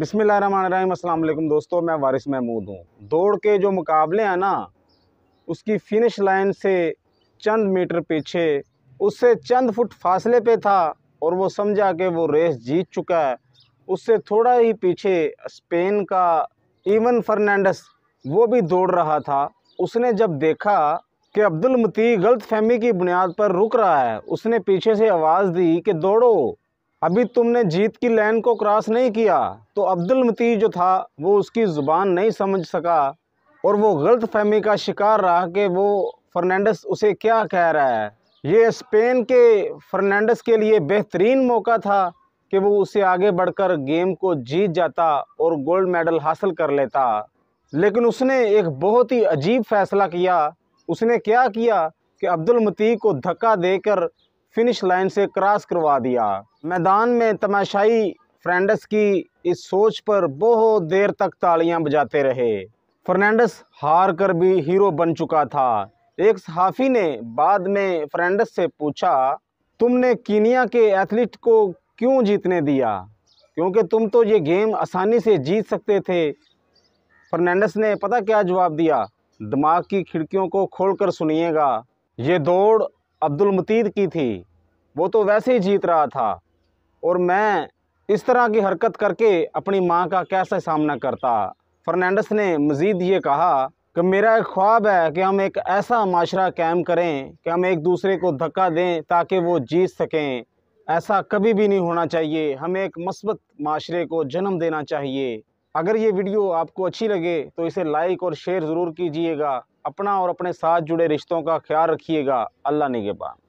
بسم اللہ الرحمن الرحیم السلام علیکم دوستو میں وارث محمود ہوں دوڑ کے جو مقابلے ہیں نا اس کی فنش لائن سے چند میٹر پیچھے اس سے چند فٹ فاصلے پہ تھا اور وہ سمجھا کہ وہ ریس جیت چکا ہے اس سے تھوڑا ہی پیچھے اسپین کا ایون فرنینڈس وہ بھی دوڑ رہا تھا اس نے جب دیکھا کہ عبد المتی غلط فہمی کی بنیاد پر رک رہا ہے اس نے پیچھے سے آواز دی کہ دوڑو ابھی تم نے جیت کی لین کو کراس نہیں کیا تو عبد المتی جو تھا وہ اس کی زبان نہیں سمجھ سکا اور وہ غلط فہمی کا شکار رہا کہ وہ فرنینڈس اسے کیا کہہ رہا ہے یہ اسپین کے فرنینڈس کے لیے بہترین موقع تھا کہ وہ اسے آگے بڑھ کر گیم کو جیت جاتا اور گولڈ میڈل حاصل کر لیتا لیکن اس نے ایک بہت ہی عجیب فیصلہ کیا اس نے کیا کیا کہ عبد المتی کو دھکا دے کر فنش لائن سے کراس کروا دیا میدان میں تماشائی فرینڈس کی اس سوچ پر بہت دیر تک تالیاں بجاتے رہے فرنینڈس ہار کر بھی ہیرو بن چکا تھا ایک صحافی نے بعد میں فرینڈس سے پوچھا تم نے کینیا کے ایتھلیٹ کو کیوں جیتنے دیا کیونکہ تم تو یہ گیم آسانی سے جیت سکتے تھے فرنینڈس نے پتہ کیا جواب دیا دماغ کی کھڑکیوں کو کھول کر سنیے گا یہ دوڑ عبد المتید کی تھی وہ تو ویسے ہی جیت رہا تھا اور میں اس طرح کی حرکت کر کے اپنی ماں کا کیسا سامنا کرتا فرنینڈس نے مزید یہ کہا کہ میرا ایک خواب ہے کہ ہم ایک ایسا معاشرہ قائم کریں کہ ہم ایک دوسرے کو دھکا دیں تاکہ وہ جیت سکیں ایسا کبھی بھی نہیں ہونا چاہیے ہمیں ایک مثبت معاشرے کو جنم دینا چاہیے اگر یہ ویڈیو آپ کو اچھی لگے تو اسے لائک اور شیئر ضرور کیجیے گا اپنا اور اپنے ساتھ جڑے رشتوں کا خیال رکھیے گا اللہ نگہبان